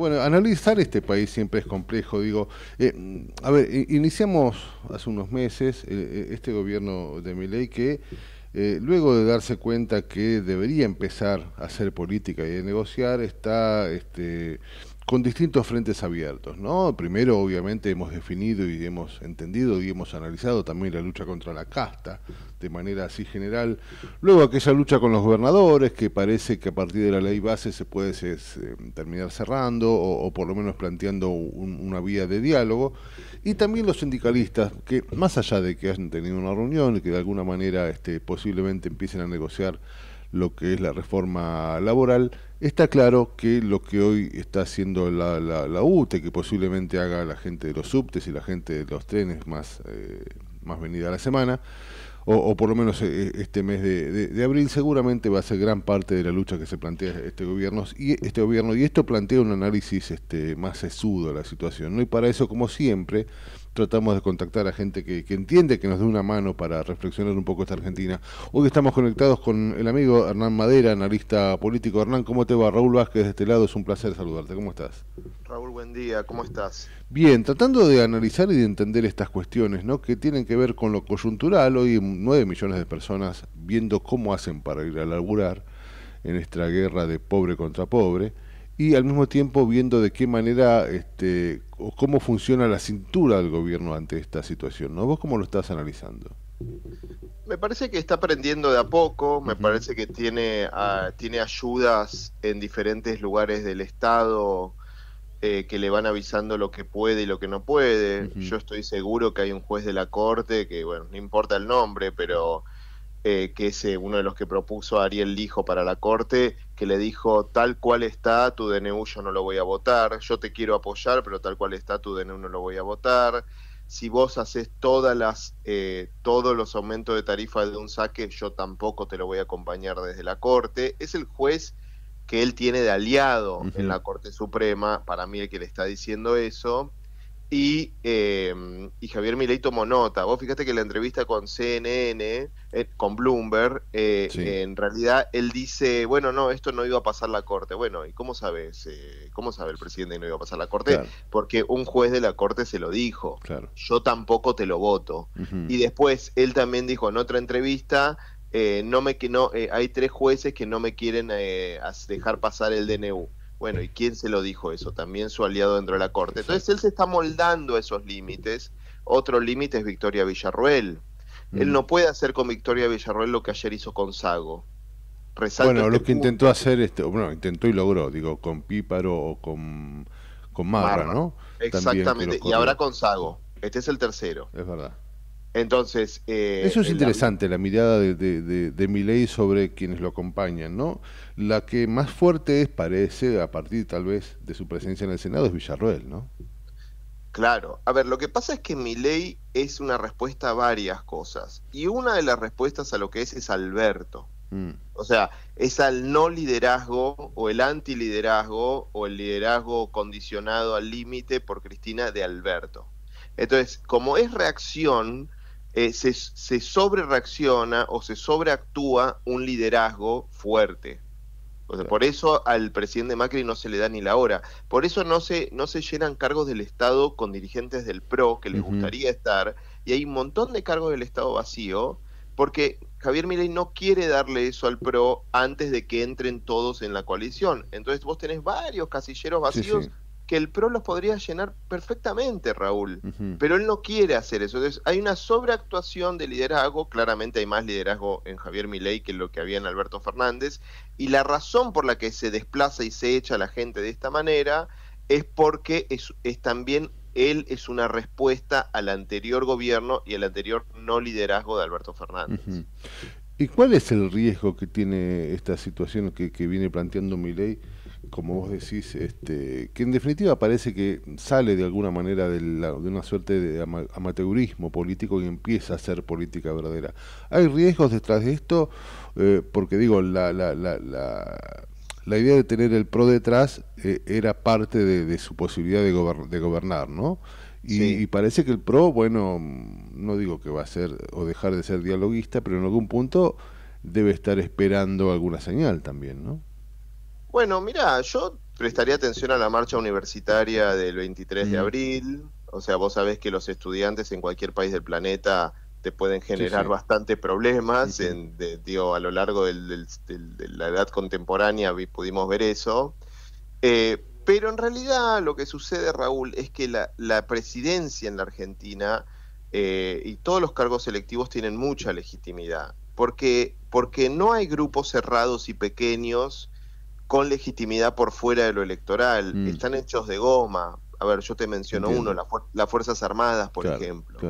Bueno, analizar este país siempre es complejo. Digo, eh, a ver, iniciamos hace unos meses eh, eh, este gobierno de Miley que luego de darse cuenta que debería empezar a hacer política y a negociar está este, con distintos frentes abiertos. ¿no? Primero, obviamente, hemos definido y hemos entendido y hemos analizado también la lucha contra la casta de manera así general. Luego, aquella lucha con los gobernadores, que parece que a partir de la ley base se puede em, terminar cerrando o, por lo menos planteando una vía de diálogo. Y también los sindicalistas, que más allá de que hayan tenido una reunión y que de alguna manera este, posiblemente empiecen a negociar lo que es la reforma laboral, Está claro que lo que hoy está haciendo la, UTE, que posiblemente haga la gente de los subtes y la gente de los trenes más, eh, más venida a la semana, o, por lo menos eh, este mes de, abril, seguramente va a ser gran parte de la lucha que se plantea este gobierno. Y, este gobierno, y esto plantea un análisis este, más sesudo de la situación. ¿no? Y para eso, como siempre, tratamos de contactar a gente que, entiende, que nos dé una mano para reflexionar un poco esta Argentina. Hoy estamos conectados con el amigo Hernán Madera, analista político. Hernán, ¿cómo te va? Raúl Vázquez de este lado, es un placer saludarte. ¿Cómo estás? Raúl, buen día, ¿cómo estás? Bien, tratando de analizar y de entender estas cuestiones, ¿no? Que tienen que ver con lo coyuntural. Hoy 9 millones de personas viendo cómo hacen para ir a laburar en esta guerra de pobre contra pobre y al mismo tiempo viendo de qué manera este, o cómo funciona la cintura del gobierno ante esta situación, ¿no? ¿Vos cómo lo estás analizando? Me parece que está aprendiendo de a poco, me parece que tiene, ah, tiene ayudas en diferentes lugares del Estado eh, que le van avisando lo que puede y lo que no puede. Yo estoy seguro que hay un juez de la Corte que, bueno, no importa el nombre, pero eh, que es eh, uno de los que propuso Ariel Lijo para la Corte, que le dijo, tal cual está, tu DNU yo no lo voy a votar, yo te quiero apoyar, pero tal cual está, tu DNU no lo voy a votar. Si vos haces todas las, eh, todos los aumentos de tarifa de un saque, yo tampoco te lo voy a acompañar desde la Corte. Es el juez que él tiene de aliado en la Corte Suprema, para mí el que le está diciendo eso, Em, y, Javier Milei tomó nota. Vos fíjate que la entrevista con CNN, eh, con Bloomberg, eh, en realidad él dice, bueno, no, esto no iba a pasar la corte. Bueno, ¿y cómo sabes? Eh, ¿Cómo sabe el presidente que no iba a pasar la corte? Porque un juez de la corte se lo dijo. Yo tampoco te lo voto. Y después él también dijo en otra entrevista, no me, no, hay tres jueces que no me quieren dejar pasar el DNU. Bueno, ¿y quién se lo dijo eso? También su aliado dentro de la Corte. Entonces él se está moldando esos límites. Otro límite es Victoria Villarruel. Él mm. no puede hacer con Victoria Villarruel lo que ayer hizo con Sago. bueno, este lo que intentó hacer, este, bueno, intentó y logró, digo, con Píparo o con, con ¿no? Exactamente, y ahora con Sago. Este es el tercero. Es verdad. Entonces. Eh, Eso es interesante, la, mirada de, de, Miley sobre quienes lo acompañan, ¿no? La que más fuerte es, parece, a partir tal vez de su presencia en el Senado, es Villarroel, ¿no? Claro. A ver, lo que pasa es que Miley es una respuesta a varias cosas. Y una de las respuestas a lo que es es Alberto. Mm. O sea, es al no liderazgo o el antiliderazgo o el liderazgo condicionado al límite por Cristina de Alberto. Entonces, como es reacción eh, se, sobrereacciona o se sobreactúa un liderazgo fuerte. por eso al presidente Macri no se le da ni la hora. Por eso no se, no se llenan cargos del Estado con dirigentes del PRO que les gustaría estar. Y hay un montón de cargos del Estado vacío porque Javier Milei no quiere darle eso al PRO antes de que entren todos en la coalición. Entonces vos tenés varios casilleros vacíos que el PRO los podría llenar perfectamente, Raúl. Pero él no quiere hacer eso. Entonces, hay una sobreactuación de liderazgo. Claramente hay más liderazgo en Javier Milei que lo que había en Alberto Fernández. Y la razón por la que se desplaza y se echa a la gente de esta manera es porque es, también él es una respuesta al anterior gobierno y al anterior no liderazgo de Alberto Fernández. ¿Y cuál es el riesgo que tiene esta situación que, que viene planteando Milei? como vos decís, este, que en definitiva parece que sale de alguna manera de, una suerte de amateurismo político y empieza a ser política verdadera. ¿Hay riesgos detrás de esto? Eh, porque digo, la, la, la, idea de tener el PRO detrás eh, era parte de, su posibilidad de, gobernar, ¿no? y, parece que el PRO, bueno, no digo que va a ser o dejar de ser dialoguista, pero en algún punto debe estar esperando alguna señal también, ¿no? Bueno, mira, yo prestaría atención a la marcha universitaria del 23 de abril. O sea, vos sabés que los estudiantes en cualquier país del planeta te pueden generar bastantes problemas. en, a lo largo de la edad contemporánea pudimos ver eso. Eh, pero en realidad lo que sucede, Raúl, es que la, presidencia en la Argentina eh, y todos los cargos electivos tienen mucha legitimidad. Porque, porque no hay grupos cerrados y pequeños con legitimidad por fuera de lo electoral, mm. están hechos de goma. A ver, yo te menciono uno, las Fuerzas Armadas, por ejemplo,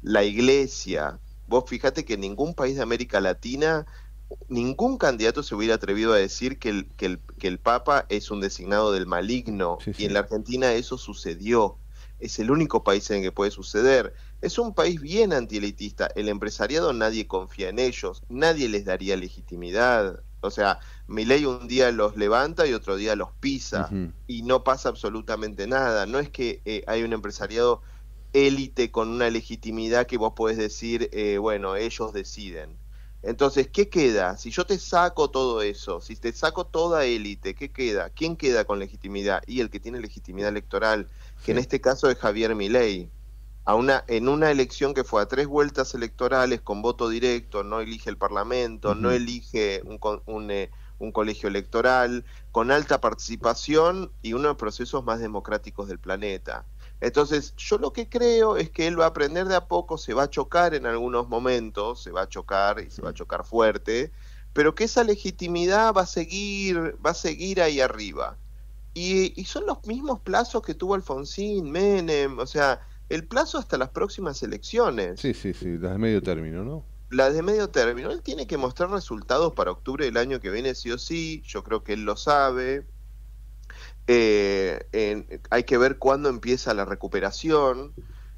la Iglesia. Vos fíjate que en ningún país de América Latina, ningún candidato se hubiera atrevido a decir que el, el, que el Papa es un designado del maligno. Y en la Argentina eso sucedió. Es el único país en el que puede suceder. Es un país bien antielitista. El empresariado nadie confía en ellos, nadie les daría legitimidad. O sea, Milei un día los levanta y otro día los pisa y no pasa absolutamente nada. No es que eh, hay un empresariado élite con una legitimidad que vos podés decir, eh, bueno, ellos deciden. Entonces, ¿qué queda? Si yo te saco todo eso, si te saco toda élite, ¿qué queda? ¿Quién queda con legitimidad? Y el que tiene legitimidad electoral, que en este caso es Javier Milei. A una, en una elección que fue a tres vueltas electorales con voto directo, no elige el Parlamento, no elige un, un eh, un colegio electoral, con alta participación y uno de los procesos más democráticos del planeta. Entonces, yo lo que creo es que él va a aprender de a poco, se va a chocar en algunos momentos, se va a chocar y se va a chocar fuerte, pero que esa legitimidad va a seguir, va a seguir ahí arriba. Y, son los mismos plazos que tuvo Alfonsín, Menem, o sea, el plazo hasta las próximas elecciones. Sí, sí, sí, desde medio término, ¿no? La de medio término, él tiene que mostrar resultados para octubre del año que viene, sí o sí, yo creo que él lo sabe. Eh, hay que ver cuándo empieza la recuperación.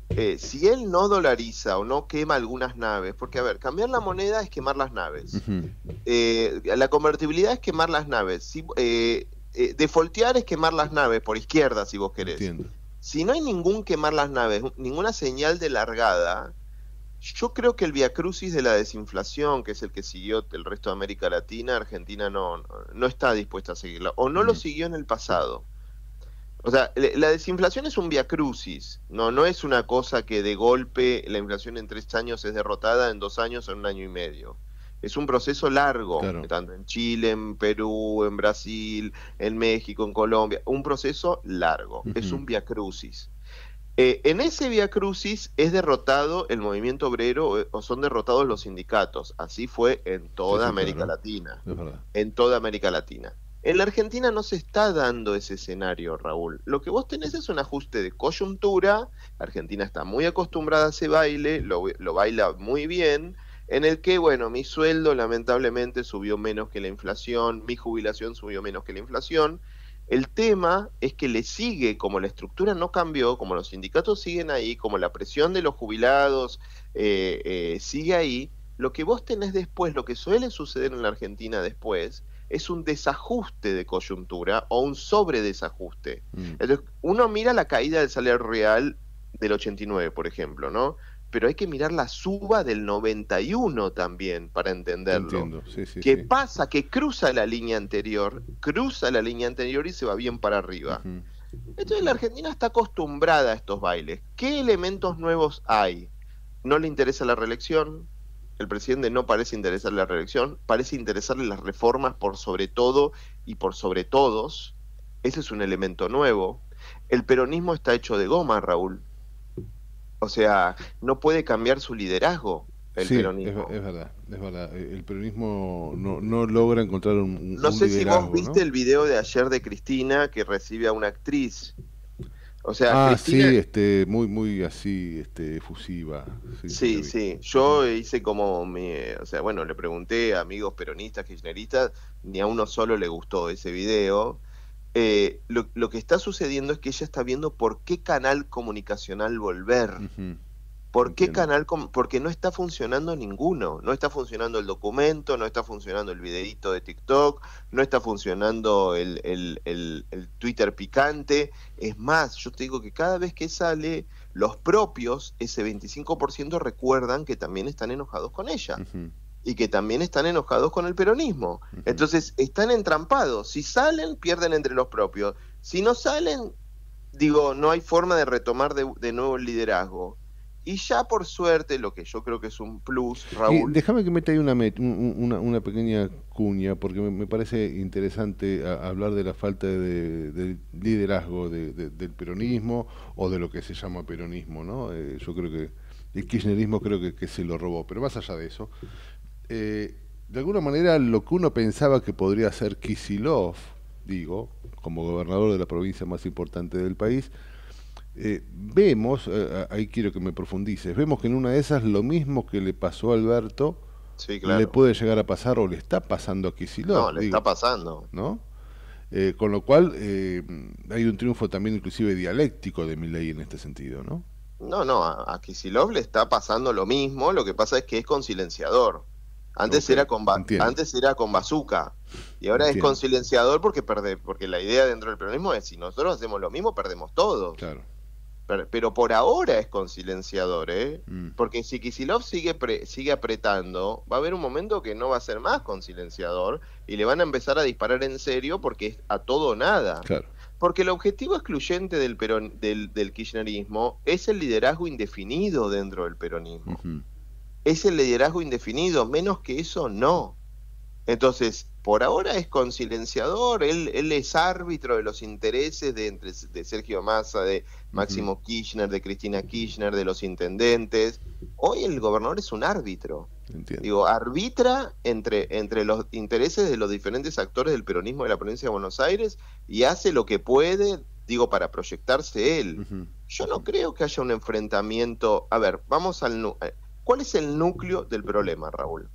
Eh, si él no dolariza o no quema algunas naves, porque a ver, cambiar la moneda es quemar las naves, eh, la convertibilidad es quemar las naves, si, defoltear es quemar las naves por izquierda, si vos querés. Si no hay ningún quemar las naves, ninguna señal de largada, yo creo que el viacrucis de la desinflación, que es el que siguió el resto de América Latina, Argentina no, no está dispuesta a seguirla, o no lo siguió en el pasado. O sea, la desinflación es un viacrucis, no, no es una cosa que de golpe la inflación en tres años es derrotada, en dos años o en un año y medio. Es un proceso largo, tanto en Chile, en Perú, en Brasil, en México, en Colombia, un proceso largo, es un viacrucis. Eh, en ese vía crucis es derrotado el movimiento obrero eh, o son derrotados los sindicatos. Así fue en toda América Latina. En toda América Latina. En la Argentina no se está dando ese escenario, Raúl. Lo que vos tenés es un ajuste de coyuntura. Argentina está muy acostumbrada a ese baile, lo baila muy bien en el que, bueno, mi sueldo lamentablemente subió menos que la inflación, mi jubilación subió menos que la inflación, el tema es que le sigue, como la estructura no cambió, como los sindicatos siguen ahí, como la presión de los jubilados eh, eh, sigue ahí, lo que vos tenés después, lo que suele suceder en la Argentina después, es un desajuste de coyuntura o un sobredesajuste. Mm. Entonces, uno mira la caída del salario real del 89, por ejemplo, ¿no? pero hay que mirar la suba del 91 también para entenderlo. Sí, sí, que pasa, que cruza la línea anterior, cruza la línea anterior y se va bien para arriba. Entonces la Argentina está acostumbrada a estos bailes. ¿Qué elementos nuevos hay? No le interesa la reelección, el presidente no parece interesarle la reelección, parece interesarle las reformas por sobre todo y por sobre todos. Ese es un elemento nuevo. El peronismo está hecho de goma, Raúl o sea, no puede cambiar su liderazgo el peronismo. Es, es, verdad, es verdad. E, el peronismo no, logra encontrar un. No sé si vos viste el video de ayer de Cristina que recibe a una actriz. O sea, ah, sí, este, muy, muy así, este, efusiva. Sí, sí, Yo hice como, o sea, bueno, le pregunté a amigos peronistas, kirchneristas, ni a uno solo le gustó ese video. Eh, lo, que está sucediendo es que ella está viendo por qué canal comunicacional volver. ¿Por qué canal? Porque no está funcionando ninguno. No está funcionando el documento, no está funcionando el videito de TikTok, no está funcionando el, Twitter picante. Es más, yo te digo que cada vez que sale, los propios, ese 25% recuerdan que también están enojados con ella y que también están enojados con el peronismo. Entonces, están entrampados. Si salen, pierden entre los propios. Si no salen, digo, no hay forma de retomar de, nuevo el liderazgo. Y ya por suerte, lo que yo creo que es un plus, Raúl. déjame que meta ahí una, una, una pequeña cuña, porque me, parece interesante hablar de la falta de, liderazgo del peronismo o de lo que se llama peronismo, ¿no? Eh, yo creo que el kirchnerismo creo que, se lo robó, pero más allá de eso, eh, de alguna manera lo que uno pensaba que podría ser Kisilov, digo, como gobernador de la provincia más importante del país, eh, vemos, eh, ahí quiero que me profundices, vemos que en una de esas lo mismo que le pasó a Alberto, le puede llegar a pasar o le está pasando a Kisilov. No, le está pasando. ¿No? con lo cual hay un triunfo también inclusive dialéctico de ley en este sentido, ¿no? No, no, a, a Kisilov le está pasando lo mismo, lo que pasa es que es con silenciador. Antes, era con antes era con bazooka y ahora es con silenciador porque porque la idea dentro del peronismo es si nosotros hacemos lo mismo perdemos todo. Pero, por ahora es con silenciador, ¿eh? Mm. Porque si Kisilov sigue sigue apretando, va a haber un momento que no va a ser más con silenciador y le van a empezar a disparar en serio porque es a todo o nada. Porque el objetivo excluyente del, peron del, kirchnerismo es el liderazgo indefinido dentro del peronismo es el liderazgo indefinido, menos que eso no. Entonces, por ahora es con él, él es árbitro de los intereses de, entre, de Sergio Massa, de Máximo Kirchner, de Cristina Kirchner, de los intendentes. Hoy el gobernador es un árbitro. Entiendo. Digo, arbitra entre, entre los intereses de los diferentes actores del peronismo de la provincia de Buenos Aires y hace lo que puede, digo, para proyectarse él. Yo no creo que haya un enfrentamiento. A ver, vamos al, eh, ¿Cuál es el núcleo del problema, Raúl?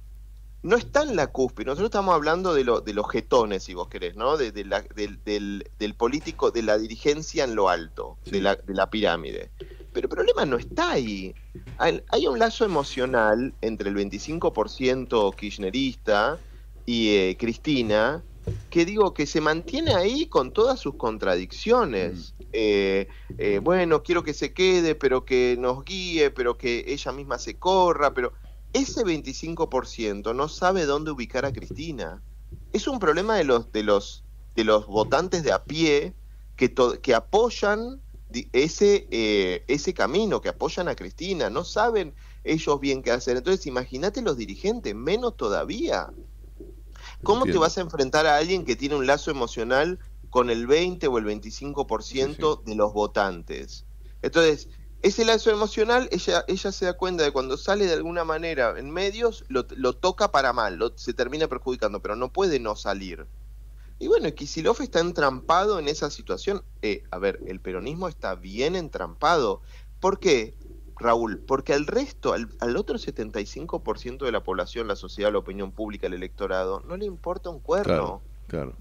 No está en la cúspide, nosotros estamos hablando de, los jetones, si vos querés, ¿no? De, la, del, político, de la dirigencia en lo alto, de, la, pirámide. Pero el problema no está ahí. Hay, un lazo emocional entre el 25% kirchnerista y eh, Cristina, que digo que se mantiene ahí con todas sus contradicciones. Mm. Eh, eh, bueno, quiero que se quede, pero que nos guíe, pero que ella misma se corra, pero ese 25% no sabe dónde ubicar a Cristina. Es un problema de los, de los, de los votantes de a pie que, que apoyan ese, eh, ese camino, que apoyan a Cristina, no saben ellos bien qué hacer. Entonces, imagínate los dirigentes, menos todavía. ¿Cómo te vas a enfrentar a alguien que tiene un lazo emocional con el 20 o el 25% de los votantes. Entonces, ese lazo emocional, ella, ella se da cuenta de cuando sale de alguna manera en medios, lo, toca para mal, se termina perjudicando, pero no puede no salir. Y bueno, Kisilov está entrampado en esa situación. Eh, a ver, el peronismo está bien entrampado. ¿Por qué, Raúl? Porque al resto, al, otro 75% de la población, la sociedad, la opinión pública, el electorado, no le importa un cuerno.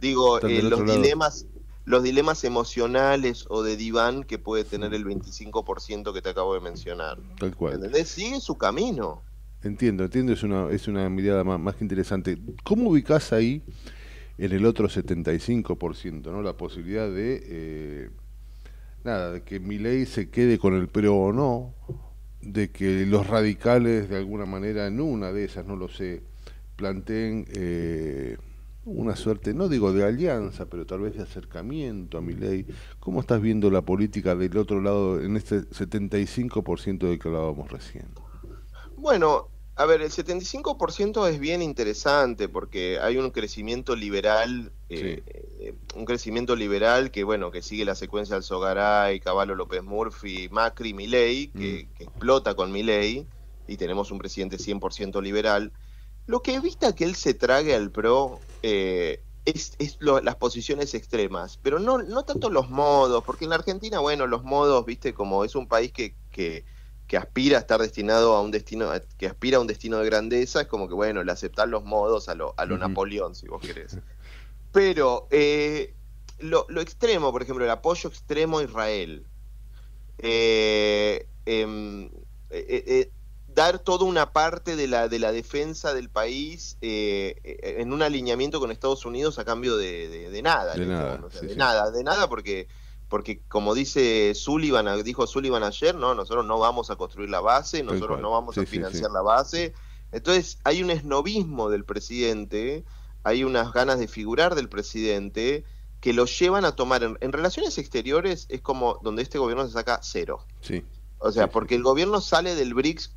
Digo, eh, los dilemas los dilemas emocionales o de diván que puede tener el 25% que te acabo de mencionar. Tal cual. ¿Entendés? Sigue su camino. Entiendo, entiendo, es una, es una mirada más, que interesante. ¿Cómo ubicas ahí en el otro 75%, ¿no? la posibilidad de, eh, nada, de que mi ley se quede con el pero o no, de que los radicales de alguna manera en una de esas, no lo sé, planteen... Eh, una suerte, no digo de alianza, pero tal vez de acercamiento a mi ley. ¿Cómo estás viendo la política del otro lado en este 75% del que hablábamos recién? Bueno, a ver, el 75% es bien interesante porque hay un crecimiento liberal, eh, eh, un crecimiento liberal que bueno, que sigue la secuencia del Sogaray, Caballo López Murphy, Macri, Milei, que, mm. que explota con Milei y tenemos un presidente 100% liberal. Lo que evita que él se trague al pro eh, es, las posiciones extremas, pero no, tanto los modos, porque en la Argentina, bueno, los modos, viste, como es un país que, que, aspira a estar destinado a un destino, que aspira a un destino de grandeza, es como que, bueno, le aceptan los modos a lo, a lo Napoleón, si vos querés. Pero eh, lo, lo, extremo, por ejemplo, el apoyo extremo a Israel. Eh, em, eh, eh dar toda una parte de la, de la defensa del país eh, eh, en un alineamiento con Estados Unidos a cambio de, nada. De, nada, de nada, porque, porque como dice Sullivan, dijo Sullivan ayer, no, nosotros no vamos a construir la base, nosotros no vamos a financiar la base. Entonces hay un esnovismo del presidente, hay unas ganas de figurar del presidente que lo llevan a tomar, en, en relaciones exteriores es como donde este gobierno se saca cero. Sí. O sea, porque el gobierno sale del BRICS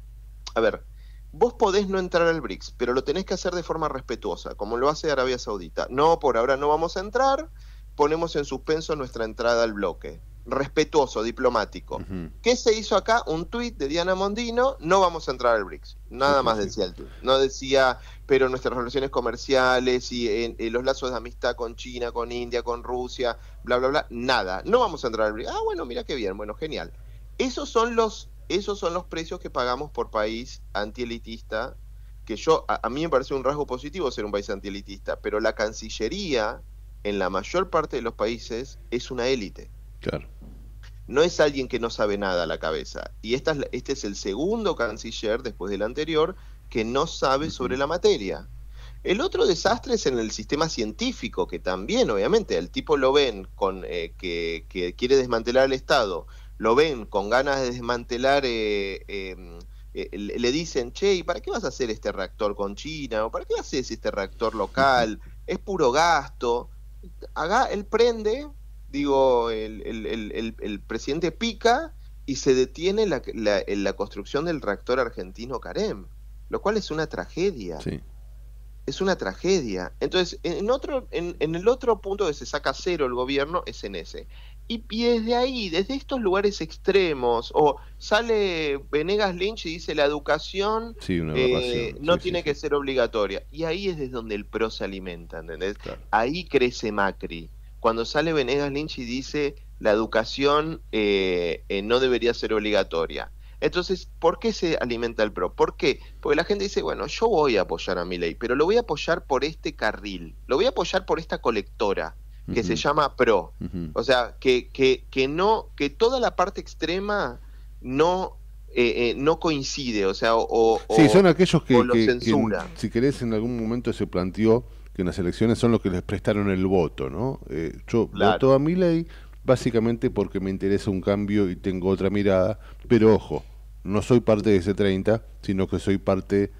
a ver, vos podés no entrar al BRICS, pero lo tenés que hacer de forma respetuosa, como lo hace Arabia Saudita. No, por ahora no vamos a entrar, ponemos en suspenso nuestra entrada al bloque. Respetuoso, diplomático. ¿Qué se hizo acá? Un tuit de Diana Mondino, no vamos a entrar al BRICS. Nada más decía el tuit. No decía, pero nuestras relaciones comerciales y los lazos de amistad con China, con India, con Rusia, bla, bla, bla. Nada. No vamos a entrar al BRICS. Ah, bueno, mira qué bien. Bueno, genial. Esos son los esos son los precios que pagamos por país antielitista, que yo, a, mí me parece un rasgo positivo ser un país antielitista, pero la Cancillería, en la mayor parte de los países, es una élite. Claro. No es alguien que no sabe nada a la cabeza. Y esta este es el segundo canciller, después del anterior, que no sabe sobre la materia. El otro desastre es en el sistema científico, que también, obviamente, el tipo lo ven con eh, que, que quiere desmantelar el Estado, lo ven con ganas de desmantelar, eh, em, eh, le dicen, che, ¿y para qué vas a hacer este reactor con China? ¿O para qué haces este reactor local? Es puro gasto. Haga, él prende, digo, el, presidente pica y se detiene la, la, construcción del reactor argentino Carem, lo cual es una tragedia. Es una tragedia. Entonces, en, otro, en, en el otro punto que se saca cero el gobierno es en ese. Y, desde ahí, desde estos lugares extremos, o sale Venegas Lynch y dice la educación eh, no tiene que ser obligatoria. Y ahí es desde donde el pro se alimenta, ¿entendés? Ahí crece Macri. Cuando sale Venegas Lynch y dice la educación eh, eh, no debería ser obligatoria. Entonces, ¿por qué se alimenta el pro? ¿Por qué? Porque la gente dice, bueno, yo voy a apoyar a mi ley, pero lo voy a apoyar por este carril, lo voy a apoyar por esta colectora que se llama pro. O sea, que, que, que, no, que toda la parte extrema no, eh, eh, no coincide, o sea, o, o sí, son aquellos que, si querés, en algún momento se planteó que en las elecciones son los que les prestaron el voto, ¿no? Eh, yo voto a mi ley básicamente porque me interesa un cambio y tengo otra mirada, pero ojo, no soy parte de ese 30, sino que soy parte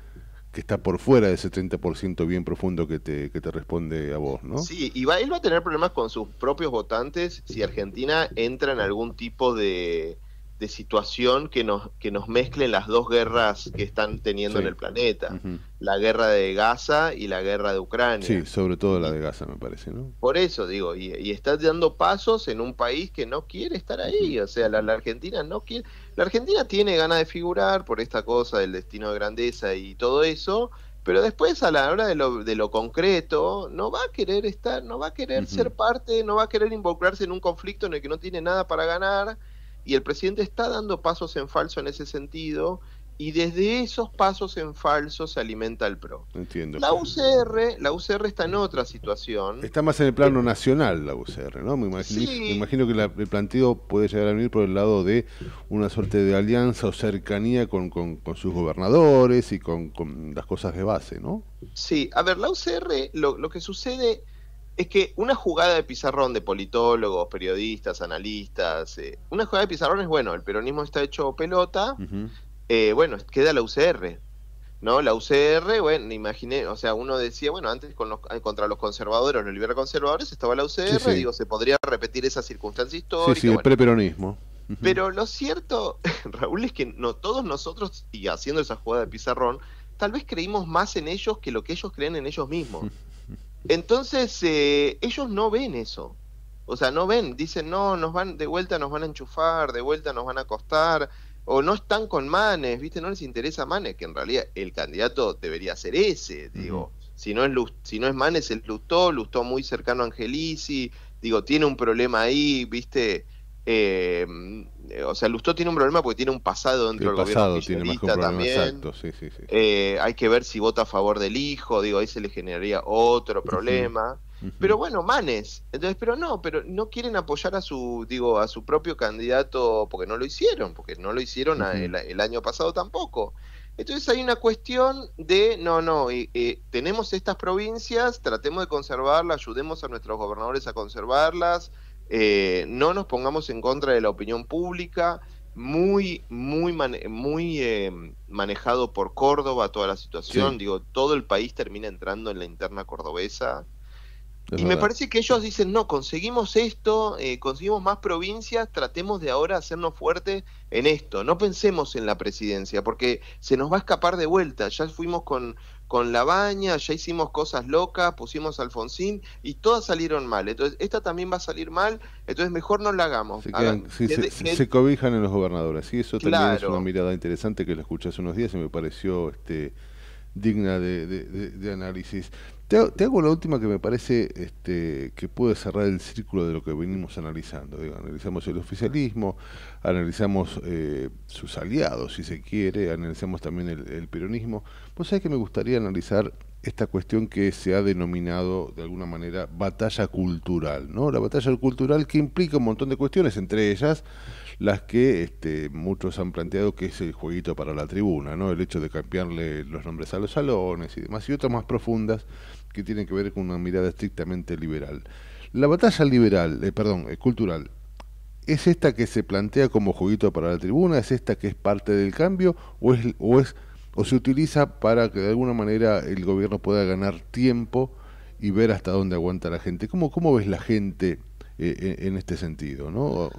que está por fuera de ese 30% bien profundo que te, que te responde a vos, ¿no? Sí, y va, él va a tener problemas con sus propios votantes si Argentina entra en algún tipo de, de situación que nos, que nos mezclen las dos guerras que están teniendo en el planeta, la guerra de Gaza y la guerra de Ucrania. Sí, sobre todo la de Gaza me parece, ¿no? Por eso digo, y, está estás dando pasos en un país que no quiere estar ahí, o sea, la, Argentina no quiere, la Argentina tiene ganas de figurar por esta cosa del destino de grandeza y todo eso, pero después a la hora de lo, de lo concreto no va a querer estar, no va a querer ser parte, no va a querer involucrarse en un conflicto en el que no tiene nada para ganar y el presidente está dando pasos en falso en ese sentido y desde esos pasos en falso se alimenta el PRO. Entiendo. La UCR, la UCR está en otra situación. Está más en el plano eh, nacional la UCR, ¿no? Me imagino, imagino que el planteo puede llegar a venir por el lado de una suerte de alianza o cercanía con, sus gobernadores y con, las cosas de base, ¿no? Sí, a ver, la UCR, lo, lo que sucede es que una jugada de pizarrón de politólogos, periodistas, analistas, eh, una jugada de pizarrón es bueno, el peronismo está hecho pelota, eh, bueno, queda la UCR. ¿No? La UCR, bueno, imaginé, o sea, uno decía, bueno, antes eh, contra los conservadores, los liberales conservadores, estaba la UCR, digo, se podría repetir esa circunstancia histórica. Sí, el preperonismo. Pero lo cierto, Raúl, es que no todos nosotros, y haciendo esa jugada de pizarrón, tal vez creímos más en ellos que lo que ellos creen en ellos mismos. Entonces, eh, ellos no ven eso. O sea, no ven, dicen, no, nos van, de vuelta nos van a enchufar, de vuelta nos van a acostar, o no están con Manes, ¿viste? No les interesa Manes, que en realidad el candidato debería ser ese, digo. Si no es, si no es Manes, el Lustó, Lustó muy cercano a Angelici, digo, tiene un problema ahí, ¿viste? Eh, mm, o sea, Lustó tiene un problema porque tiene un pasado dentro del gobierno también. hay que ver si vota a favor del hijo, digo, ahí se le generaría otro problema. Pero bueno, Manes, entonces, pero no, pero no quieren apoyar a su, digo, a su propio candidato porque no lo hicieron, porque no lo hicieron el, año pasado tampoco. Entonces hay una cuestión de, no, no, eh, tenemos estas provincias, tratemos de conservarlas, ayudemos a nuestros gobernadores a conservarlas, eh, no nos pongamos en contra de la opinión pública, muy, muy, muy eh, manejado por Córdoba toda la situación, digo, todo el país termina entrando en la interna cordobesa. y me parece que ellos dicen, no, conseguimos esto, eh, conseguimos más provincias, tratemos de ahora hacernos fuertes en esto, no pensemos en la presidencia, porque se nos va a escapar de vuelta, ya fuimos con, con La Baña, ya hicimos cosas locas, pusimos Alfonsín y todas salieron mal. Entonces, esta también va a salir mal, entonces mejor no la hagamos. Se, cobijan en los gobernadores. Y eso también es una mirada interesante que la escuché hace unos días y me pareció este, digna de análisis. Te hago, la última que me parece este, que puede cerrar el círculo de lo que venimos analizando. analizamos el oficialismo, analizamos eh, sus aliados, si se quiere, analizamos también el, peronismo. Pues sabés que me gustaría analizar esta cuestión que se ha denominado de alguna manera batalla cultural, ¿no? La batalla cultural que implica un montón de cuestiones, entre ellas las que este, muchos han planteado que es el jueguito para la tribuna, ¿no? El hecho de cambiarle los nombres a los salones y demás, y otras más profundas que tiene que ver con una mirada estrictamente liberal. La batalla liberal, eh, perdón, eh, cultural, ¿es esta que se plantea como juguito para la tribuna? ¿Es esta que es parte del cambio? ¿O, es, o, es, o se utiliza para que de alguna manera el gobierno pueda ganar tiempo y ver hasta dónde aguanta la gente? ¿Cómo, cómo ves la gente eh, en este sentido? ¿no?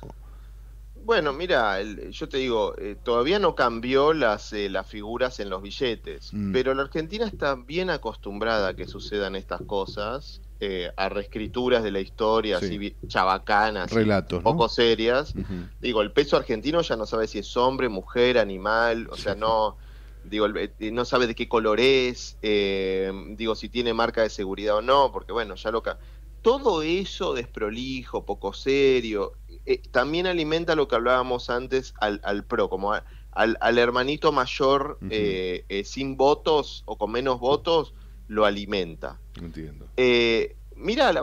Bueno, mira, yo te digo, eh, todavía no cambió las, eh, las figuras en los billetes, mm. pero la Argentina está bien acostumbrada a que sucedan estas cosas, eh, a reescrituras de la historia, chabacanas, Relatos, poco serias. Digo, el peso argentino ya no sabe si es hombre, mujer, animal, o sea, no digo, no sabe de qué color es, digo, si tiene marca de seguridad o no, porque bueno, ya lo, todo eso desprolijo, poco serio, eh, también alimenta lo que hablábamos antes al, pro, como al, hermanito mayor eh, eh, sin votos o con menos votos, lo alimenta. Entiendo. mira, a mí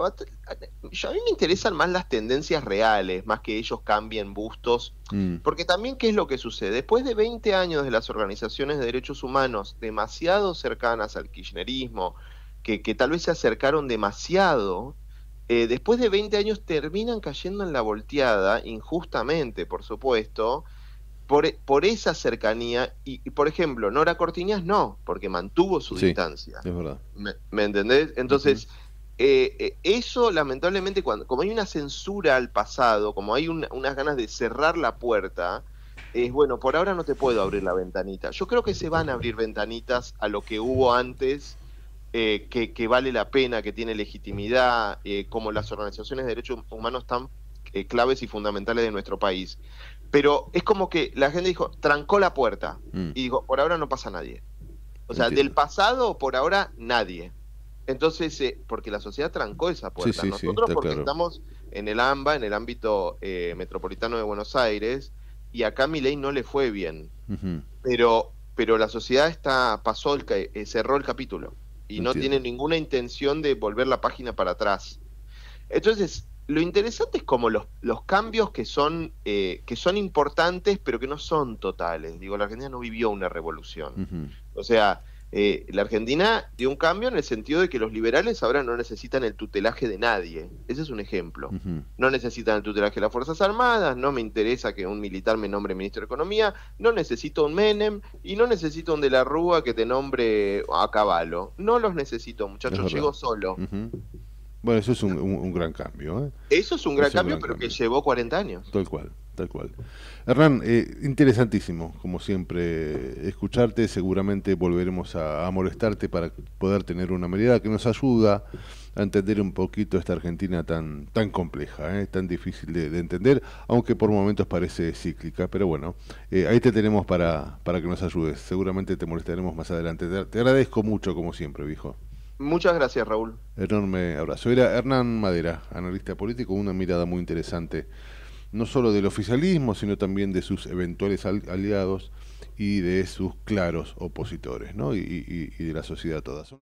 me interesan más las tendencias reales, más que ellos cambien bustos, mm. porque también qué es lo que sucede. Después de 20 años de las organizaciones de derechos humanos demasiado cercanas al kirchnerismo, que, que tal vez se acercaron demasiado eh, después de 20 años terminan cayendo en la volteada, injustamente, por supuesto, por, esa cercanía. Y, por ejemplo, Nora Cortiñas no, porque mantuvo su sí, distancia. Es verdad. ¿Me, entendés? Entonces, eh, eh, eso lamentablemente, cuando, como hay una censura al pasado, como hay unas ganas de cerrar la puerta, es bueno, por ahora no te puedo abrir la ventanita. Yo creo que se van a abrir ventanitas a lo que hubo antes eh, que, vale la pena, que tiene legitimidad, eh, como las organizaciones de derechos humanos tan eh, claves y fundamentales de nuestro país. Pero es como que la gente dijo, trancó la puerta mm. y dijo, por ahora no pasa nadie. O sea, del pasado, por ahora, nadie. Entonces, porque la sociedad trancó esa puerta. Nosotros, porque estamos en el AMBA, en el ámbito metropolitano de Buenos Aires, y acá mi ley no le fue bien. Pero pero la sociedad está pasó el, cerró el capítulo y no, tiene ninguna intención de volver la página para atrás. Entonces, lo interesante es como los, los cambios que son, eh, que son importantes, pero que no son totales. Digo, la Argentina no vivió una revolución. O sea, eh, la Argentina dio un cambio en el sentido de que los liberales ahora no necesitan el tutelaje de nadie. Ese es un ejemplo. No necesitan el tutelaje de las Fuerzas Armadas, no me interesa que un militar me nombre ministro de Economía, no necesito un Menem y no necesito un de la Rúa que te nombre a caballo. No los necesito, muchachos, llego solo. Bueno, eso es un, gran cambio. ¿eh? Eso es un gran cambio, pero que llevó 40 años. Tal cual. Tal cual. Hernán, eh, interesantísimo, como siempre, escucharte. Seguramente volveremos a, molestarte para poder tener una mirada que nos ayuda a entender un poquito esta Argentina tan, tan compleja, eh, tan difícil de, entender, aunque por momentos parece cíclica. Pero bueno, eh, ahí te tenemos para, para que nos ayudes. Seguramente te molestaremos más adelante. Te, agradezco mucho, como siempre, viejo. Muchas gracias, Raúl. Enorme abrazo. Era Hernán Madera, analista político, una mirada muy interesante no solo del oficialismo, sino también de sus eventuales aliados y de sus claros opositores, ¿no? y, y de la sociedad toda.